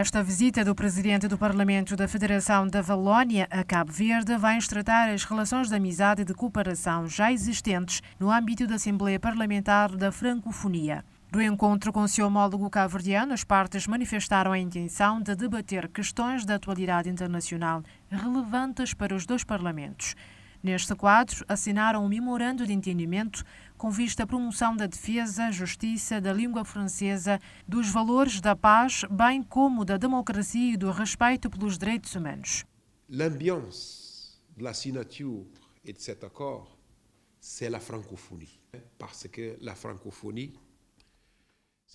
Esta visita do presidente do Parlamento da Federação da Valónia a Cabo Verde vai tratar as relações de amizade e de cooperação já existentes no âmbito da Assembleia Parlamentar da Francofonia. Do encontro com seu homólogo cabo-verdiano, as partes manifestaram a intenção de debater questões da atualidade internacional relevantes para os dois parlamentos. Neste quadro, assinaram um memorando de entendimento com vista à promoção da defesa, justiça, da língua francesa, dos valores da paz, bem como da democracia e do respeito pelos direitos humanos. L'ambiance de la et de cet accord, c'est la francophonie, parce que la francophonie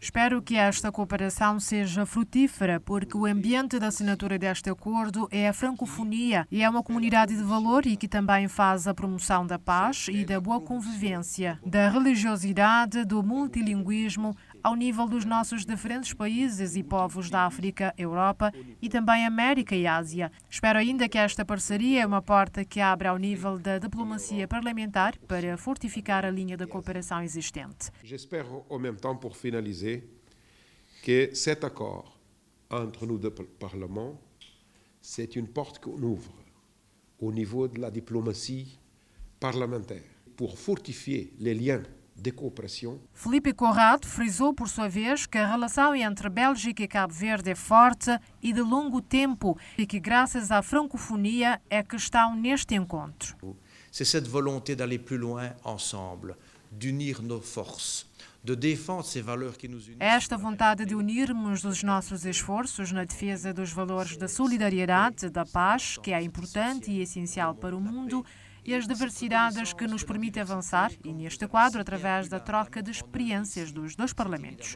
Espero que esta cooperação seja frutífera, porque o ambiente da assinatura deste acordo é a francofonia e é uma comunidade de valor e que também faz a promoção da paz e da boa convivência, da religiosidade, do multilinguismo ao nível dos nossos diferentes países e povos da África, Europa e também América e Ásia. Espero ainda que esta parceria é uma porta que abre ao nível da diplomacia parlamentar para fortificar a linha da cooperação existente. Espero, ao mesmo tempo, por finalizar, que este acordo entre nós deux parlements é uma porta que ouvre abre ao nível da diplomacia parlamentar para fortificar os liens de cooperação. Felipe Corrado frisou, por sua vez, que a relação entre Bélgica e Cabo Verde é forte e de longo tempo e que, graças à francofonia, é que estão neste encontro. De defender que nos Esta vontade de unirmos os nossos esforços na defesa dos valores da solidariedade, da paz, que é importante e essencial para o mundo, e as diversidades que nos permite avançar, e neste quadro, através da troca de experiências dos dois parlamentos.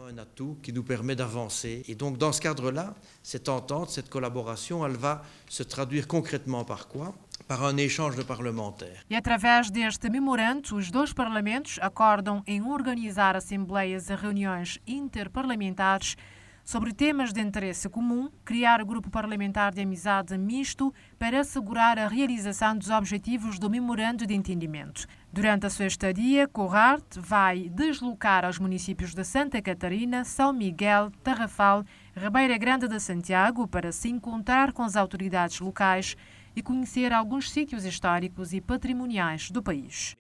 que nos permite avançar. E, então, nesse quadro esta entente, esta colaboração, ela vai se traduzir concretamente por quê? para um échange de parlamentares. E através deste memorando, os dois parlamentos acordam em organizar assembleias e reuniões interparlamentares sobre temas de interesse comum, criar o grupo parlamentar de amizade misto para assegurar a realização dos objetivos do Memorando de Entendimento. Durante a sua estadia, Corrart vai deslocar aos municípios de Santa Catarina, São Miguel, Tarrafal, Ribeira Grande de Santiago para se encontrar com as autoridades locais e conhecer alguns sítios históricos e patrimoniais do país.